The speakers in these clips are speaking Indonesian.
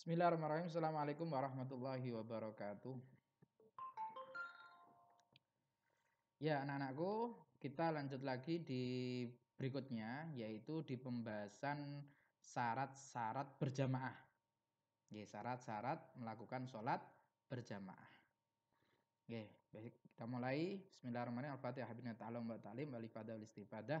Bismillahirrahmanirrahim. Assalamualaikum warahmatullahi wabarakatuh. Ya, anak-anakku, kita lanjut lagi di berikutnya, yaitu di pembahasan syarat-syarat berjamaah. Ya, syarat-syarat melakukan sholat berjamaah. Oke, Kita mulai. Bismillahirrahmanirrahim. Al-Fatihah bin Ta'ala wa ta'lim wa istifadah.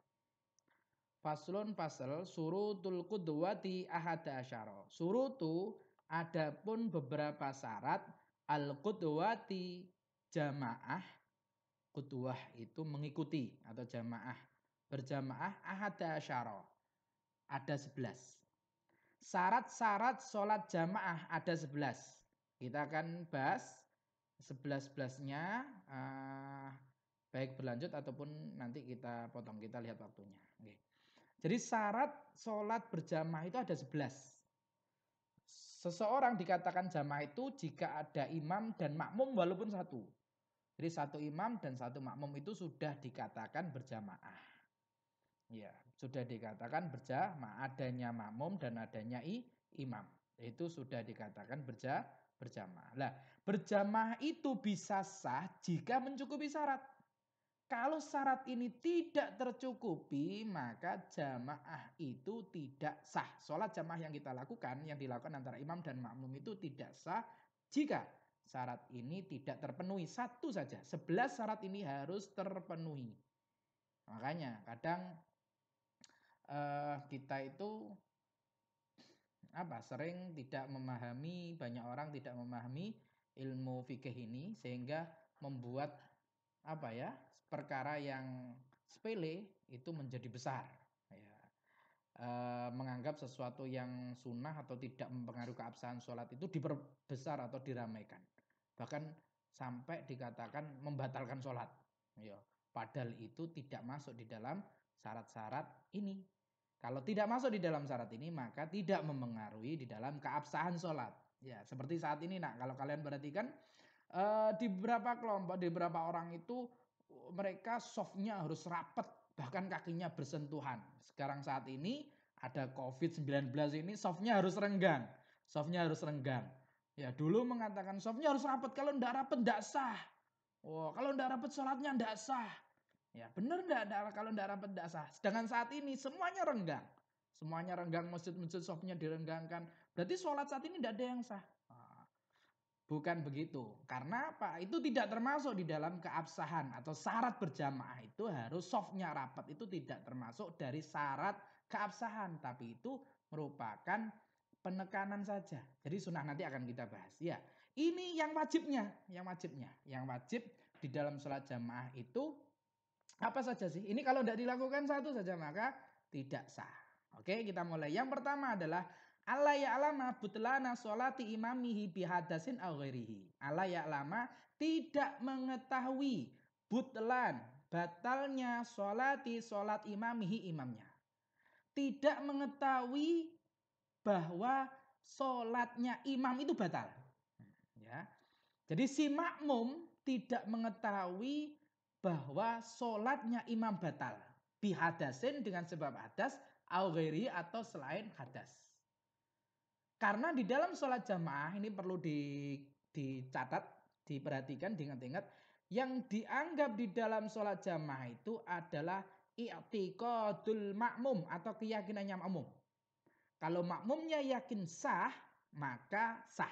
Faslon pasal surutul kudwati ahada asyara. Surutu adapun beberapa syarat al kudwati jamaah kudwah itu mengikuti atau jamaah berjamaah ahada asyara ada sebelas syarat-syarat sholat jamaah ada sebelas kita akan bahas sebelas sebelasnya Eh, baik berlanjut ataupun nanti kita potong kita lihat waktunya okay. Jadi syarat sholat berjamaah itu ada 11. Seseorang dikatakan jamaah itu jika ada imam dan makmum walaupun satu. Jadi satu imam dan satu makmum itu sudah dikatakan berjamaah. Ya, sudah dikatakan berjamaah adanya makmum dan adanya i, imam. Itu sudah dikatakan berja berjamaah. Nah berjamaah itu bisa sah jika mencukupi syarat. Kalau syarat ini tidak tercukupi, maka jamaah itu tidak sah. Sholat jamaah yang kita lakukan, yang dilakukan antara imam dan makmum itu tidak sah jika syarat ini tidak terpenuhi. Satu saja, sebelas syarat ini harus terpenuhi. Makanya kadang uh, kita itu apa sering tidak memahami, banyak orang tidak memahami ilmu fikih ini sehingga membuat apa ya perkara yang sepele itu menjadi besar ya e, menganggap sesuatu yang sunnah atau tidak mempengaruhi keabsahan sholat itu diperbesar atau diramaikan bahkan sampai dikatakan membatalkan sholat ya padahal itu tidak masuk di dalam syarat-syarat ini kalau tidak masuk di dalam syarat ini maka tidak mempengaruhi di dalam keabsahan sholat ya seperti saat ini nak kalau kalian perhatikan e, di beberapa kelompok di beberapa orang itu mereka softnya harus rapet, bahkan kakinya bersentuhan. Sekarang saat ini ada COVID-19 ini softnya harus renggang. Softnya harus renggang. Ya dulu mengatakan softnya harus rapet, kalau ndak rapet ndak sah. Oh, kalau ndak rapet sholatnya ndak sah. Ya bener ndak kalau ndak rapet ndak sah. Sedangkan saat ini semuanya renggang. Semuanya renggang, masjid-masjid softnya direnggangkan. Berarti sholat saat ini tidak ada yang sah. Bukan begitu. Karena apa? Itu tidak termasuk di dalam keabsahan atau syarat berjamaah itu harus softnya rapat itu tidak termasuk dari syarat keabsahan. Tapi itu merupakan penekanan saja. Jadi sunnah nanti akan kita bahas. Ya, ini yang wajibnya, yang wajibnya, yang wajib di dalam sholat jamaah itu apa saja sih? Ini kalau tidak dilakukan satu saja maka tidak sah. Oke, kita mulai. Yang pertama adalah Allah ya ya'lama butlana solati imamihi bihadasin awerihi. Allah Allah ya'lama tidak mengetahui butlan batalnya solati solat imamihi imamnya. Tidak mengetahui bahwa solatnya imam itu batal. Ya. Jadi si makmum tidak mengetahui bahwa solatnya imam batal. Bihadasin dengan sebab hadas, aw atau selain hadas. Karena di dalam sholat jamaah ini perlu di, dicatat, diperhatikan, diingat-ingat. Yang dianggap di dalam sholat jamaah itu adalah i'tiqadul makmum atau keyakinannya makmum. Kalau makmumnya yakin sah, maka sah.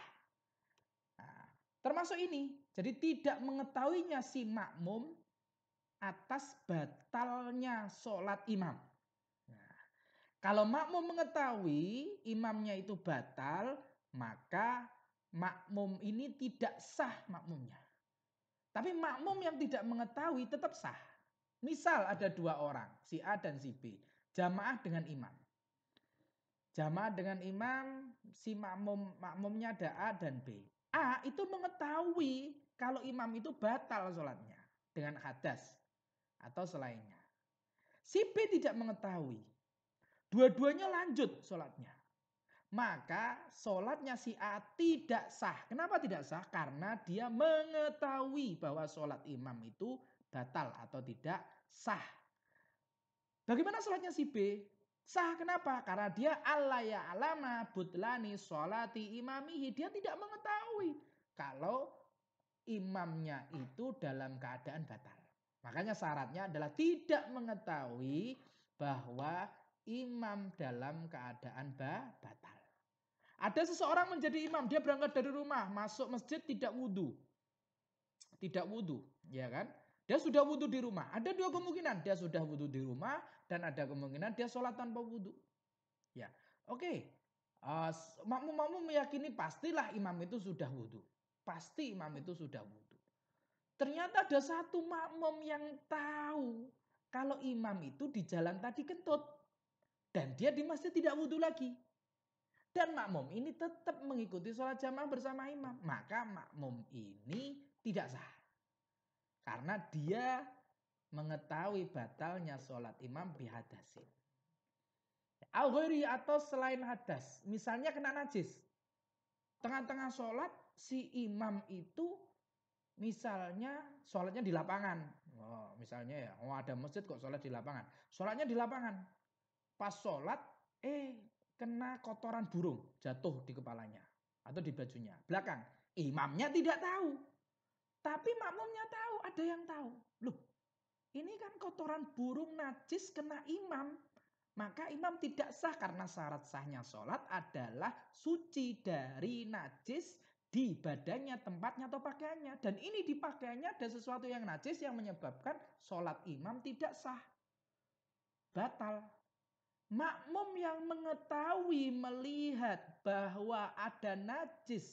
Nah, termasuk ini. Jadi tidak mengetahuinya si makmum atas batalnya sholat imam. Kalau makmum mengetahui imamnya itu batal, maka makmum ini tidak sah makmumnya. Tapi makmum yang tidak mengetahui tetap sah. Misal ada dua orang, si A dan si B, jamaah dengan imam. Jamaah dengan imam, si makmum makmumnya ada A dan B. A itu mengetahui kalau imam itu batal sholatnya dengan hadas atau selainnya. Si B tidak mengetahui. Dua-duanya lanjut sholatnya. Maka sholatnya si A tidak sah. Kenapa tidak sah? Karena dia mengetahui bahwa sholat imam itu batal atau tidak sah. Bagaimana sholatnya si B? Sah kenapa? Karena dia Allah ya alama butlani sholati imamihi. Dia tidak mengetahui kalau imamnya itu dalam keadaan batal. Makanya syaratnya adalah tidak mengetahui bahwa imam dalam keadaan batal. Ada seseorang menjadi imam, dia berangkat dari rumah, masuk masjid tidak wudhu. Tidak wudhu, ya kan? Dia sudah wudhu di rumah. Ada dua kemungkinan, dia sudah wudhu di rumah dan ada kemungkinan dia sholat tanpa wudhu. Ya, oke. Okay. Uh, makmum-makmum meyakini pastilah imam itu sudah wudhu. Pasti imam itu sudah wudhu. Ternyata ada satu makmum yang tahu kalau imam itu di jalan tadi kentut. Dan dia di masjid tidak wudhu lagi. Dan makmum ini tetap mengikuti sholat jamaah bersama imam. Maka makmum ini tidak sah. Karena dia mengetahui batalnya sholat imam bihadasin. Al-ghairi atau selain hadas. Misalnya kena najis. Tengah-tengah sholat si imam itu misalnya sholatnya di lapangan. Oh, misalnya ya, oh ada masjid kok sholat di lapangan. Sholatnya di lapangan. Pas sholat, eh kena kotoran burung jatuh di kepalanya atau di bajunya. Belakang, imamnya tidak tahu. Tapi makmumnya tahu, ada yang tahu. Loh, ini kan kotoran burung najis kena imam. Maka imam tidak sah karena syarat sahnya sholat adalah suci dari najis di badannya, tempatnya atau pakaiannya. Dan ini di pakaiannya ada sesuatu yang najis yang menyebabkan sholat imam tidak sah. Batal. Makmum yang mengetahui, melihat bahwa ada najis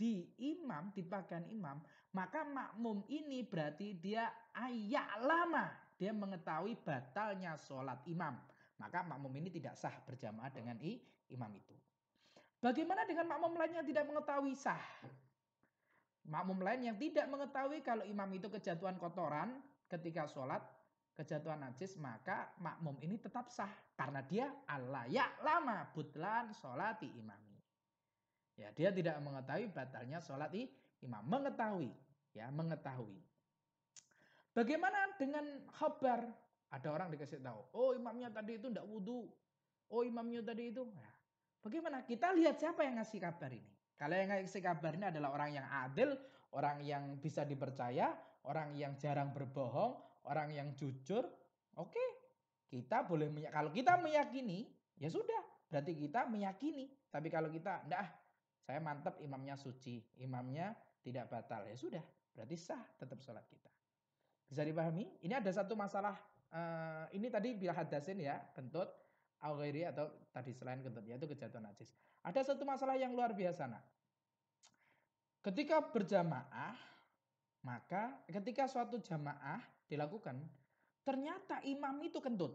di imam, di pakaian imam, maka makmum ini berarti dia ayak lama. Dia mengetahui batalnya sholat imam. Maka makmum ini tidak sah berjamaah dengan i, imam itu. Bagaimana dengan makmum lain yang tidak mengetahui sah? Makmum lain yang tidak mengetahui kalau imam itu kejatuhan kotoran ketika sholat, kejatuhan najis maka makmum ini tetap sah karena dia Allah ya lama butlan sholati imami. Ya, dia tidak mengetahui batalnya sholat imam. Mengetahui, ya mengetahui. Bagaimana dengan khabar? Ada orang dikasih tahu, oh imamnya tadi itu tidak wudhu. Oh imamnya tadi itu. ya. bagaimana? Kita lihat siapa yang ngasih kabar ini. Kalau yang ngasih kabar ini adalah orang yang adil, orang yang bisa dipercaya, orang yang jarang berbohong, orang yang jujur, oke, okay, kita boleh kalau kita meyakini, ya sudah, berarti kita meyakini. Tapi kalau kita enggak, ah, saya mantap imamnya suci, imamnya tidak batal, ya sudah, berarti sah tetap sholat kita. Bisa dipahami? Ini ada satu masalah uh, ini tadi bila hadasin ya, kentut aghiri atau tadi selain kentut yaitu kejatuhan najis. Ada satu masalah yang luar biasa nah. Ketika berjamaah, maka ketika suatu jamaah dilakukan, ternyata imam itu kentut.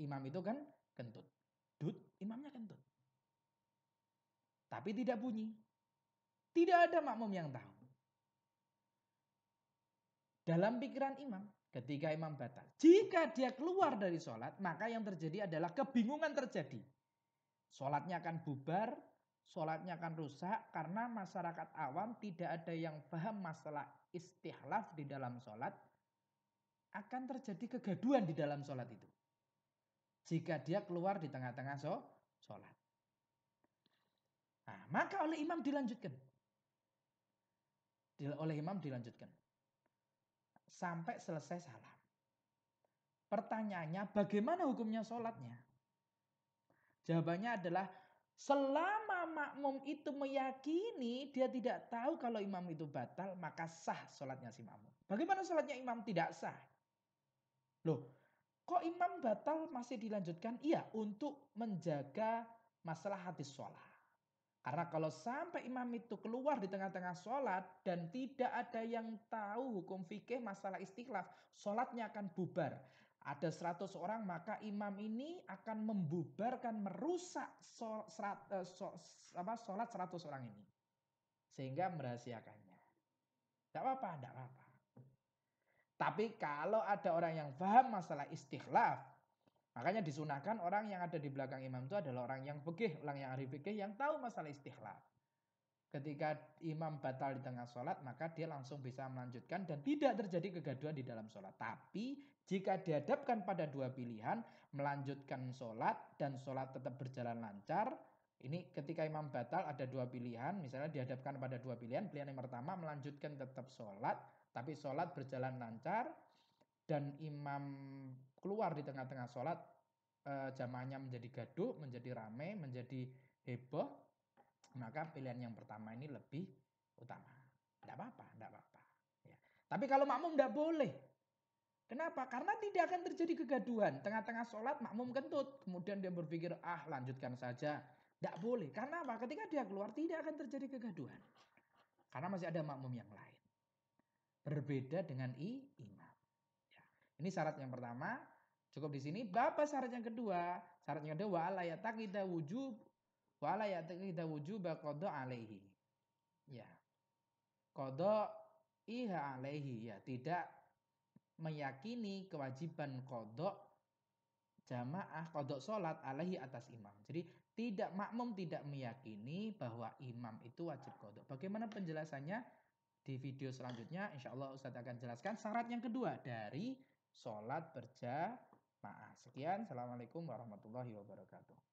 Imam itu kan kentut. dut imamnya kentut. Tapi tidak bunyi. Tidak ada makmum yang tahu. Dalam pikiran imam, ketika imam batal. Jika dia keluar dari sholat, maka yang terjadi adalah kebingungan terjadi. Sholatnya akan bubar, sholatnya akan rusak karena masyarakat awam tidak ada yang paham masalah istihlaf di dalam sholat akan terjadi kegaduan di dalam sholat itu. Jika dia keluar di tengah-tengah sholat. Nah, maka oleh imam dilanjutkan. oleh imam dilanjutkan. Sampai selesai salam. Pertanyaannya bagaimana hukumnya sholatnya? Jawabannya adalah selama makmum itu meyakini dia tidak tahu kalau imam itu batal maka sah sholatnya si makmum. Bagaimana sholatnya imam tidak sah? Loh, kok imam batal masih dilanjutkan? Iya, untuk menjaga masalah hadis sholat. Karena kalau sampai imam itu keluar di tengah-tengah sholat dan tidak ada yang tahu hukum fikih masalah istiqlal sholatnya akan bubar. Ada 100 orang maka imam ini akan membubarkan, merusak eh, sholat, sholat 100 orang ini. Sehingga merahasiakannya. Tidak apa-apa, tidak apa-apa. Tapi kalau ada orang yang paham masalah istikhlaf, makanya disunahkan orang yang ada di belakang imam itu adalah orang yang fikih, orang yang ahli fikih yang tahu masalah istikhlaf. Ketika imam batal di tengah sholat, maka dia langsung bisa melanjutkan dan tidak terjadi kegaduhan di dalam sholat. Tapi jika dihadapkan pada dua pilihan, melanjutkan sholat dan sholat tetap berjalan lancar, ini ketika imam batal ada dua pilihan, misalnya dihadapkan pada dua pilihan, pilihan yang pertama melanjutkan tetap sholat, tapi sholat berjalan lancar dan imam keluar di tengah-tengah sholat, e, jamaahnya menjadi gaduh, menjadi rame, menjadi heboh, maka pilihan yang pertama ini lebih utama. Tidak apa-apa, tidak apa-apa. Ya. Tapi kalau makmum tidak boleh. Kenapa? Karena tidak akan terjadi kegaduhan. Tengah-tengah sholat makmum kentut. Kemudian dia berpikir, ah lanjutkan saja. Tidak boleh. Karena apa? Ketika dia keluar tidak akan terjadi kegaduhan. Karena masih ada makmum yang lain berbeda dengan i, Ya. Ini syarat yang pertama. Cukup di sini. Bapak syarat yang kedua. Syarat yang kedua wala takida wujub wala takida wujub Kodo alaihi. Ya. kodok iha alaihi ya tidak meyakini kewajiban kodok jamaah kodok sholat alaihi atas imam. Jadi tidak makmum tidak meyakini bahwa imam itu wajib kodok. Bagaimana penjelasannya? di video selanjutnya insya Allah Ustadz akan jelaskan syarat yang kedua dari sholat berjamaah. Sekian, Assalamualaikum warahmatullahi wabarakatuh.